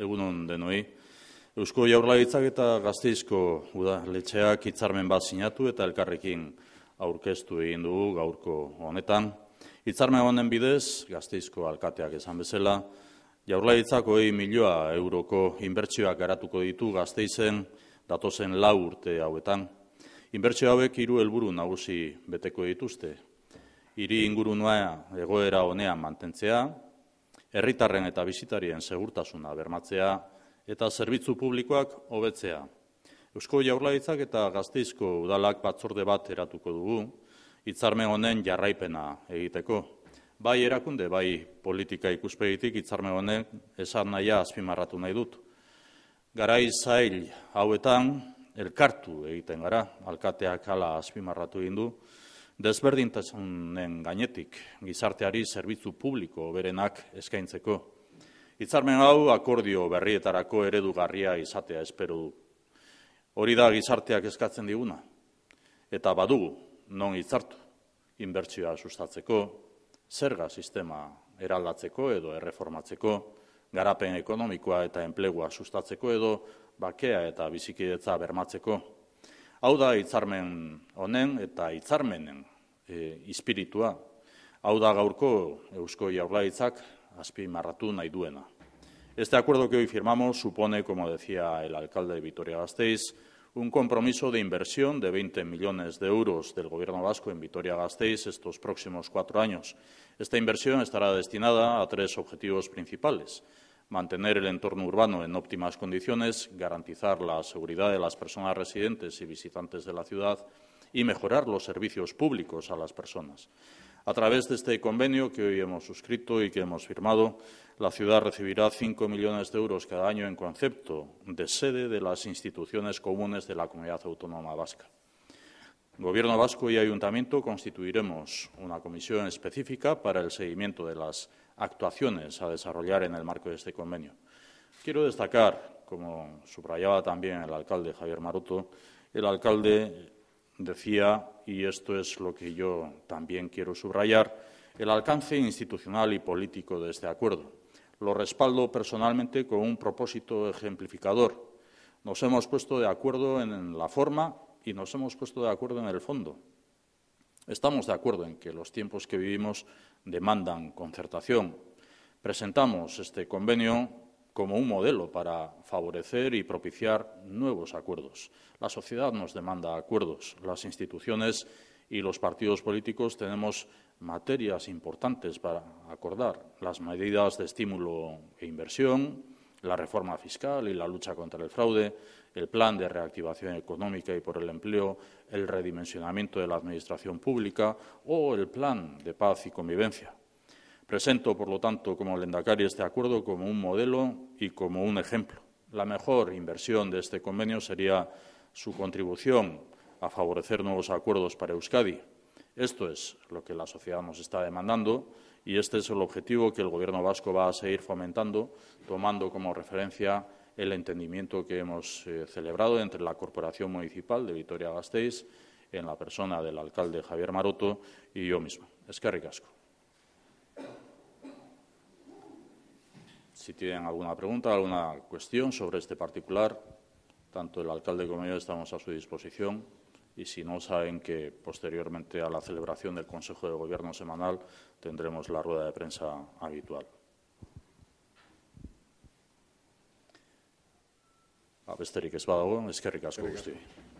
egunon denoi. Eusko jaurlaritzak eta gazteizko udaletxeak hitzarmen bat sinatu eta elkarrekin aurkeztu egin dugu gaurko honetan. Hitzarmen honen bidez, gazteizko alkateak esan bezala, jaurlaritzak hoi milioa euroko inbertsioak garatuko ditu gazteizen datozen lau urte hauetan. Inbertsio hauek hiru helburu nagusi beteko dituzte. Hiri ingurunua egoera honean mantentzea, herritarren eta bizitarien segurtasuna bermatzea eta zerbitzu publikoak hobetzea. Eusko Jaurlaritzak eta Gazteizko udalak batzorde bat eratuko dugu hitzarmen honen jarraipena egiteko. Bai erakunde, bai politika ikuspegitik hitzarmen honen esan naia azpimarratu nahi dut. Garai zail hauetan elkartu egiten gara, alkateak hala azpimarratu egin du, desberdintasunen gainetik gizarteari zerbitzu publiko berenak eskaintzeko. Itzarmen hau akordio berrietarako eredugarria izatea espero du. Hori da gizarteak eskatzen diguna. Eta badugu, non itzartu, inbertsioa sustatzeko, zerga sistema eraldatzeko edo erreformatzeko, garapen ekonomikoa eta enplegua sustatzeko edo, bakea eta bizikidetza bermatzeko. Auda da honen eta y e, espiritua. Hau da gaurko Eusko Jaurlaritzak duena. Este acuerdo que hoy firmamos supone, como decía el alcalde de Vitoria-Gasteiz, un compromiso de inversión de 20 millones de euros del Gobierno vasco en Vitoria-Gasteiz estos próximos cuatro años. Esta inversión estará destinada a tres objetivos principales mantener el entorno urbano en óptimas condiciones, garantizar la seguridad de las personas residentes y visitantes de la ciudad y mejorar los servicios públicos a las personas. A través de este convenio que hoy hemos suscrito y que hemos firmado, la ciudad recibirá 5 millones de euros cada año en concepto de sede de las instituciones comunes de la comunidad autónoma vasca. Gobierno vasco y ayuntamiento constituiremos una comisión específica para el seguimiento de las actuaciones a desarrollar en el marco de este convenio. Quiero destacar, como subrayaba también el alcalde Javier Maroto, el alcalde decía, y esto es lo que yo también quiero subrayar, el alcance institucional y político de este acuerdo. Lo respaldo personalmente con un propósito ejemplificador. Nos hemos puesto de acuerdo en la forma y nos hemos puesto de acuerdo en el fondo. Estamos de acuerdo en que los tiempos que vivimos demandan concertación. Presentamos este convenio como un modelo para favorecer y propiciar nuevos acuerdos. La sociedad nos demanda acuerdos, las instituciones y los partidos políticos tenemos materias importantes para acordar, las medidas de estímulo e inversión, la reforma fiscal y la lucha contra el fraude, el plan de reactivación económica y por el empleo, el redimensionamiento de la administración pública o el plan de paz y convivencia. Presento, por lo tanto, como Lendakari este acuerdo como un modelo y como un ejemplo. La mejor inversión de este convenio sería su contribución a favorecer nuevos acuerdos para Euskadi, esto es lo que la sociedad nos está demandando y este es el objetivo que el Gobierno vasco va a seguir fomentando, tomando como referencia el entendimiento que hemos eh, celebrado entre la Corporación Municipal de Vitoria-Gasteiz, en la persona del alcalde Javier Maroto y yo mismo. Es Si tienen alguna pregunta, alguna cuestión sobre este particular, tanto el alcalde como yo estamos a su disposición y si no, saben que posteriormente a la celebración del Consejo de Gobierno semanal tendremos la rueda de prensa habitual. besterik ez es que asko guzti.